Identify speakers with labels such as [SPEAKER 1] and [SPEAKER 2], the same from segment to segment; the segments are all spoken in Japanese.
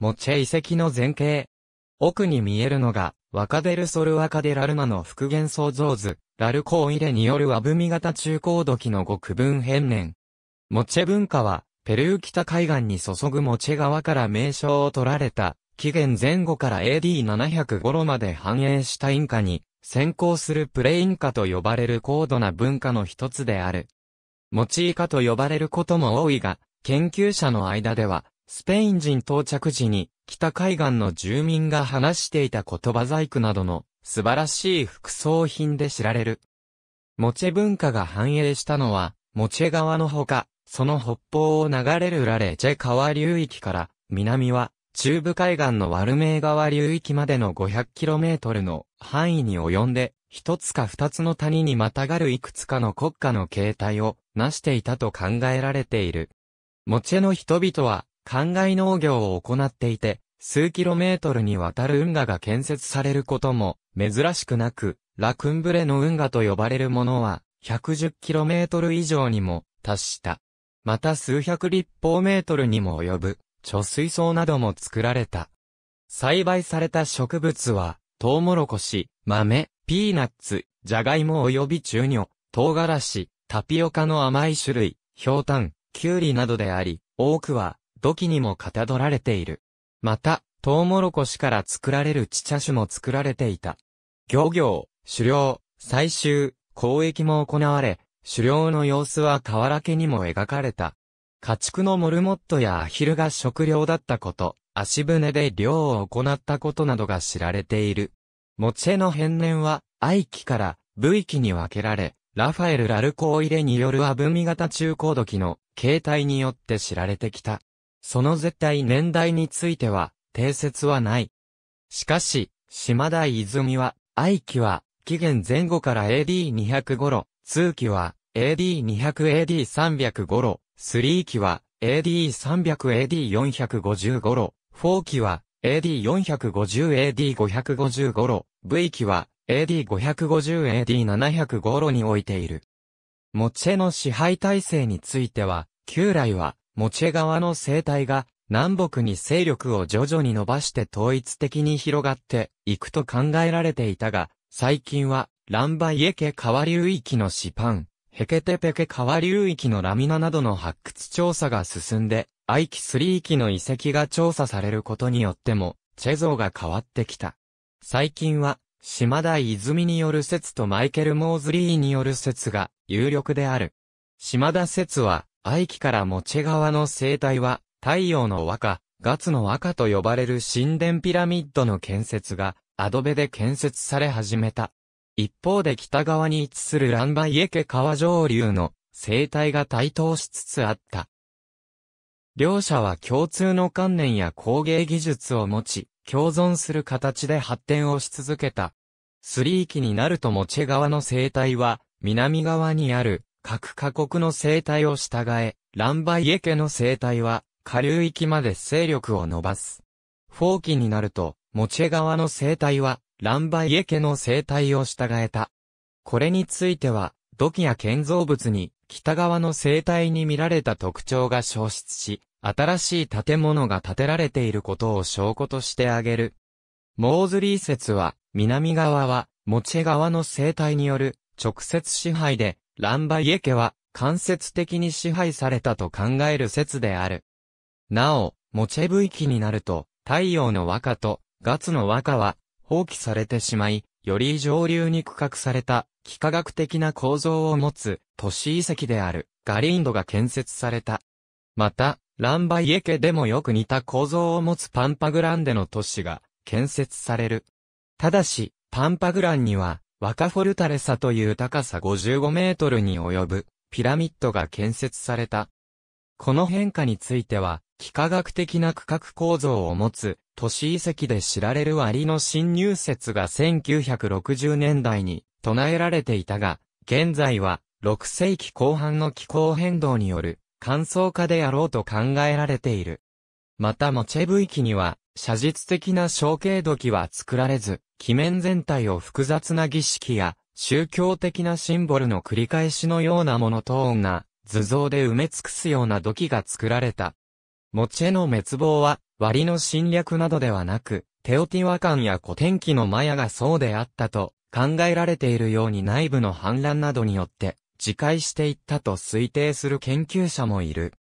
[SPEAKER 1] モチェ遺跡の前景。奥に見えるのが、ワカデルソルワカデラルナの復元創造図、ラルコーイレによるアブミ型中高土器の極分変年。モチェ文化は、ペルー北海岸に注ぐモチェ川から名称を取られた、紀元前後から AD700 頃まで繁栄したインカに、先行するプレインカと呼ばれる高度な文化の一つである。モチイカと呼ばれることも多いが、研究者の間では、スペイン人到着時に、北海岸の住民が話していた言葉細工などの素晴らしい服装品で知られる。モチェ文化が繁栄したのは、モチェ川のほか、その北方を流れるラレチェ川流域から、南は中部海岸のワルメー川流域までの 500km の範囲に及んで、一つか二つの谷にまたがるいくつかの国家の形態を成していたと考えられている。モチェの人々は、灌漑農業を行っていて、数キロメートルにわたる運河が建設されることも珍しくなく、ラクンブレの運河と呼ばれるものは1 1 0キロメートル以上にも達した。また数百立方メートルにも及ぶ貯水槽なども作られた。栽培された植物は、トウモロコシ、豆、ピーナッツ、ジャガイモ及び中魚、唐辛子、タピオカの甘い種類、氷炭、キュウリなどであり、多くは土器にもかたどられている。また、トウモロコシから作られる地茶種も作られていた。漁業、狩猟、採集、交易も行われ、狩猟の様子は河原家にも描かれた。家畜のモルモットやアヒルが食料だったこと、足舟で漁を行ったことなどが知られている。モチェの変年は、愛機から部域に分けられ、ラファエル・ラルコー入れによるアブミ型中高土器の形態によって知られてきた。その絶対年代については、定説はない。しかし、島田泉は、愛期は、紀元前後から AD200 頃、通期は、AD200AD300 頃、3期は、AD300AD450 頃、4期は、AD450AD550 頃、V 期は、AD550AD700 頃に置いている。モチェの支配体制については、旧来は、モチェ川の生態が南北に勢力を徐々に伸ばして統一的に広がっていくと考えられていたが、最近はランバイエケ川流域のシパン、ヘケテペケ川流域のラミナなどの発掘調査が進んで、アイキスリ域の遺跡が調査されることによっても、チェ像が変わってきた。最近は、島田泉による説とマイケル・モーズリーによる説が有力である。島田説は、愛機から持ち側の生態は、太陽の和歌、ツの和歌と呼ばれる神殿ピラミッドの建設が、アドベで建設され始めた。一方で北側に位置するランバイエケ川上流の生態が台頭しつつあった。両者は共通の観念や工芸技術を持ち、共存する形で発展をし続けた。スリー期になると持ち側の生態は、南側にある各カ国の生態を従え、ランバイエ家の生態は、下流域まで勢力を伸ばす。フォーになると、モチェ側の生態は、ランバイエ家の生態を従えた。これについては、土器や建造物に、北側の生態に見られた特徴が消失し、新しい建物が建てられていることを証拠として挙げる。モーズリー説は、南側は、モチェ側の生態による直接支配で、ランバイエ家は間接的に支配されたと考える説である。なお、モチェブ域になると、太陽の和歌とガツの和歌は放棄されてしまい、より上流に区画された幾何学的な構造を持つ都市遺跡であるガリンドが建設された。また、ランバイエ家でもよく似た構造を持つパンパグランデの都市が建設される。ただし、パンパグランにはワカフォルタレサという高さ55メートルに及ぶピラミッドが建設された。この変化については、幾何学的な区画構造を持つ都市遺跡で知られるアリの侵入説が1960年代に唱えられていたが、現在は6世紀後半の気候変動による乾燥化であろうと考えられている。またモチェブ域には、写実的な小径土器は作られず、記面全体を複雑な儀式や宗教的なシンボルの繰り返しのようなモノトーン図像で埋め尽くすような土器が作られた。モチェの滅亡は、割の侵略などではなく、テオティワカンや古典期のマヤがそうであったと考えられているように内部の反乱などによって自戒していったと推定する研究者もいる。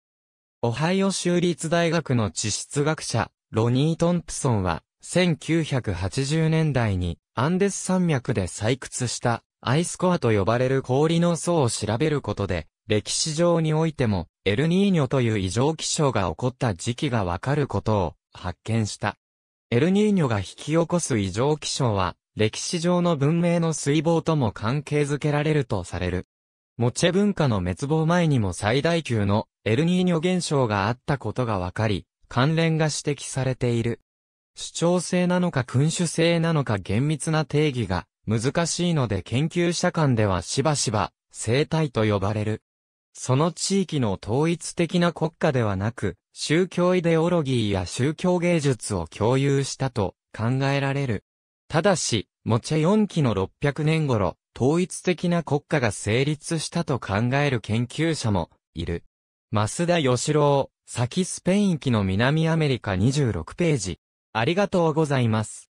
[SPEAKER 1] オハイオ州立大学の地質学者、ロニー・トンプソンは、1980年代にアンデス山脈で採掘したアイスコアと呼ばれる氷の層を調べることで、歴史上においてもエルニーニョという異常気象が起こった時期がわかることを発見した。エルニーニョが引き起こす異常気象は、歴史上の文明の水防とも関係づけられるとされる。モチェ文化の滅亡前にも最大級のエルニーニョ現象があったことがわかり、関連が指摘されている。主張性なのか君主性なのか厳密な定義が難しいので研究者間ではしばしば生態と呼ばれる。その地域の統一的な国家ではなく、宗教イデオロギーや宗教芸術を共有したと考えられる。ただし、モチェ4期の600年頃、統一的な国家が成立したと考える研究者もいる。増田義郎、先スペイン期の南アメリカ26ページ、ありがとうございます。